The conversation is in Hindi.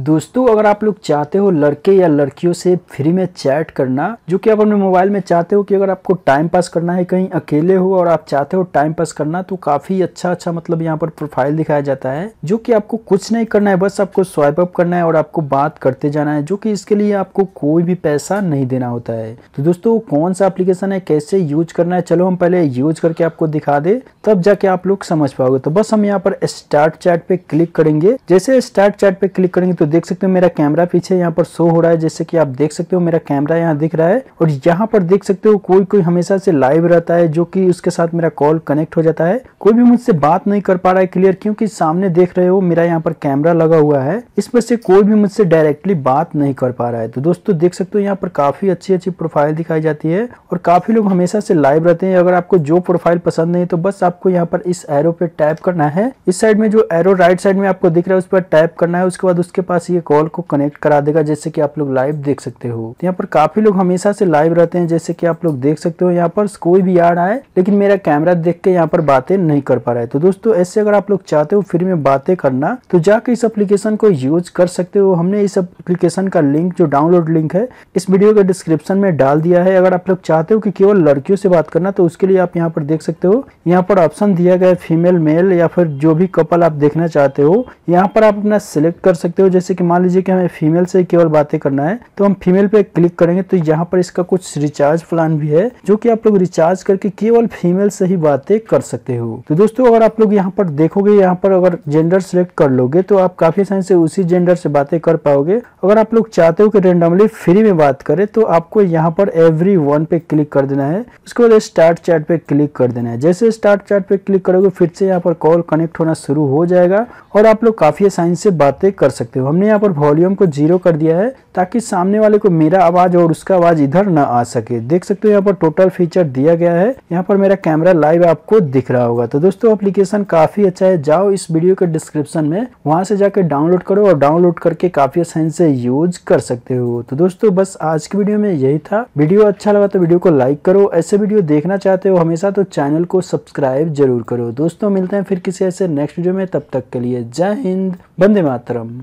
दोस्तों अगर आप लोग चाहते हो लड़के या लड़कियों से फ्री में चैट करना जो कि आप अपने मोबाइल में चाहते हो कि अगर आपको टाइम पास करना है कहीं अकेले हो और आप चाहते हो टाइम पास करना तो काफ़ी अच्छा अच्छा मतलब यहाँ पर प्रोफाइल दिखाया जाता है जो कि आपको कुछ नहीं करना है बस आपको स्वाइप अप करना है और आपको बात करते जाना है जो कि इसके लिए आपको कोई भी पैसा नहीं देना होता है तो दोस्तों कौन सा एप्लीकेशन है कैसे यूज करना है चलो हम पहले यूज करके आपको दिखा दे तब जाके आप लोग समझ पाओगे तो बस हम यहाँ पर स्टार्ट चैट पे क्लिक करेंगे जैसे स्टार्ट चैट पे क्लिक करेंगे तो देख सकते हो मेरा कैमरा पीछे यहाँ पर शो हो रहा है जैसे कि आप देख सकते हो मेरा कैमरा यहाँ दिख रहा है और यहाँ पर देख सकते हो कोई कोई हमेशा से लाइव रहता है जो की उसके साथ मेरा कॉल कनेक्ट हो जाता है कोई भी मुझसे बात नहीं कर पा रहा है क्लियर क्योंकि सामने देख रहे हो मेरा यहाँ पर कैमरा लगा हुआ है इस पर से कोई भी मुझसे डायरेक्टली बात नहीं कर पा रहा है तो दोस्तों देख सकते हो यहाँ पर काफी अच्छी अच्छी प्रोफाइल दिखाई जाती है और काफी लोग हमेशा से लाइव रहते हैं अगर आपको जो प्रोफाइल पसंद नहीं तो बस आप आपको यहाँ पर इस एरो पे टैप करना है इस साइड में जो एरो राइट साइड में आपको दिख रहा है उस पर टैप करना है उसके बाद उसके पास ये कॉल को कनेक्ट करा देगा जैसे कि आप लोग लाइव देख सकते हो तो यहाँ पर काफी लोग हमेशा से लाइव रहते हैं जैसे कि आप लोग देख सकते हो यहाँ पर कोई भी यार आए लेकिन मेरा कैमरा देख के यहाँ पर बातें नहीं कर पा रहा है तो दोस्तों ऐसे अगर आप लोग चाहते हो फ्री में बातें करना तो जाके इस एप्लीकेशन को यूज कर सकते हो हमने इस एप्लीकेशन का लिंक जो डाउनलोड लिंक है इस वीडियो के डिस्क्रिप्शन में डाल दिया है अगर आप लोग चाहते हो कि केवल लड़कियों से बात करना तो उसके लिए आप यहाँ पर देख सकते हो यहाँ पर ऑप्शन दिया गया है फीमेल मेल या फिर जो भी कपल आप देखना चाहते हो यहाँ पर आप अपना सिलेक्ट कर सकते हो जैसे कि मान लीजिए कि हमें फीमेल से केवल बातें करना है तो हम फीमेल पे क्लिक करेंगे तो यहाँ पर इसका कुछ रिचार्ज प्लान भी है जो कि आप लोग रिचार्ज करके केवल फीमेल से ही बातें कर सकते हो तो दोस्तों अगर आप लोग यहाँ पर देखोगे यहाँ पर अगर जेंडर सिलेक्ट कर लोगे तो आप काफी समय से उसी जेंडर से बातें कर पाओगे अगर आप लोग चाहते हो कि रेंडमली फ्री में बात करे तो आपको यहाँ पर एवरी वन पे क्लिक कर देना है उसके बाद स्टार्ट चैट पे क्लिक कर देना है जैसे स्टार्ट चैट पे क्लिक करोगे फिर से यहाँ पर कॉल कनेक्ट होना शुरू हो जाएगा और आप लोग काफ़ी आसानी से बातें कर सकते हो हमने यहाँ पर वॉल्यूम को जीरो कर दिया है ताकि सामने वाले को मेरा आवाज़ और उसका आवाज़ इधर न आ सके देख सकते हो यहाँ पर टोटल फीचर दिया गया है यहाँ पर मेरा कैमरा लाइव आपको दिख रहा होगा तो दोस्तों अप्लीकेशन काफ़ी अच्छा है जाओ इस वीडियो के डिस्क्रिप्शन में वहाँ से जाकर डाउनलोड करो और डाउनलोड करके काफ़ी आसानी से यूज कर सकते हो तो दोस्तों बस आज की वीडियो में यही था वीडियो अच्छा लगा तो वीडियो को लाइक करो ऐसे वीडियो देखना चाहते हो हमेशा तो चैनल को सब्सक्राइब सब्सक्राइब जरूर करो दोस्तों मिलते हैं फिर किसी ऐसे नेक्स्ट वीडियो में तब तक के लिए जय हिंद बंदे मातरम